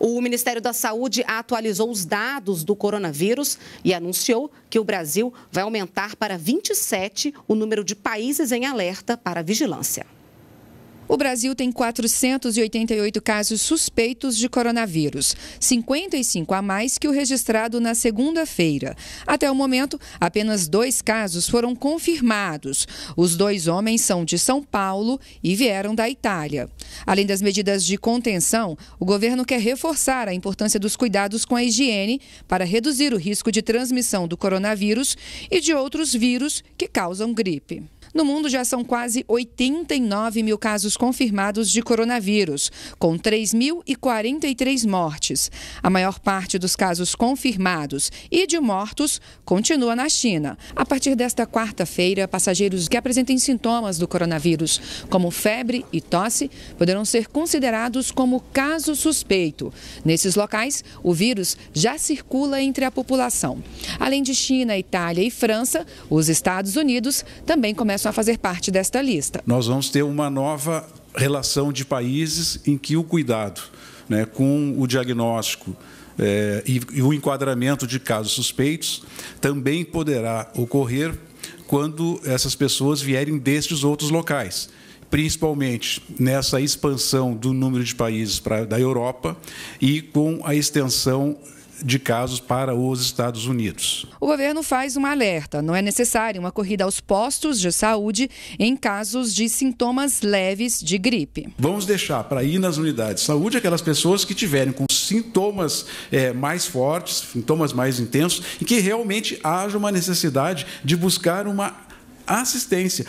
O Ministério da Saúde atualizou os dados do coronavírus e anunciou que o Brasil vai aumentar para 27 o número de países em alerta para vigilância. O Brasil tem 488 casos suspeitos de coronavírus, 55 a mais que o registrado na segunda-feira. Até o momento, apenas dois casos foram confirmados. Os dois homens são de São Paulo e vieram da Itália. Além das medidas de contenção, o governo quer reforçar a importância dos cuidados com a higiene para reduzir o risco de transmissão do coronavírus e de outros vírus que causam gripe. No mundo já são quase 89 mil casos confirmados de coronavírus, com 3.043 mortes. A maior parte dos casos confirmados e de mortos continua na China. A partir desta quarta-feira, passageiros que apresentem sintomas do coronavírus, como febre e tosse, poderão ser considerados como caso suspeito. Nesses locais, o vírus já circula entre a população. Além de China, Itália e França, os Estados Unidos também começam começam a fazer parte desta lista. Nós vamos ter uma nova relação de países em que o cuidado né, com o diagnóstico é, e, o enquadramento de casos suspeitos também poderá ocorrer quando essas pessoas vierem destes outros locais principalmente nessa expansão do número de países para, da Europa e com a extensão de casos para os Estados Unidos. O governo faz um alerta: não é necessária uma corrida aos postos de saúde em casos de sintomas leves de gripe. Vamos deixar para ir nas unidades de saúde aquelas pessoas que tiverem com sintomas é, mais fortes, sintomas mais intensos, e que realmente haja uma necessidade de buscar uma assistência.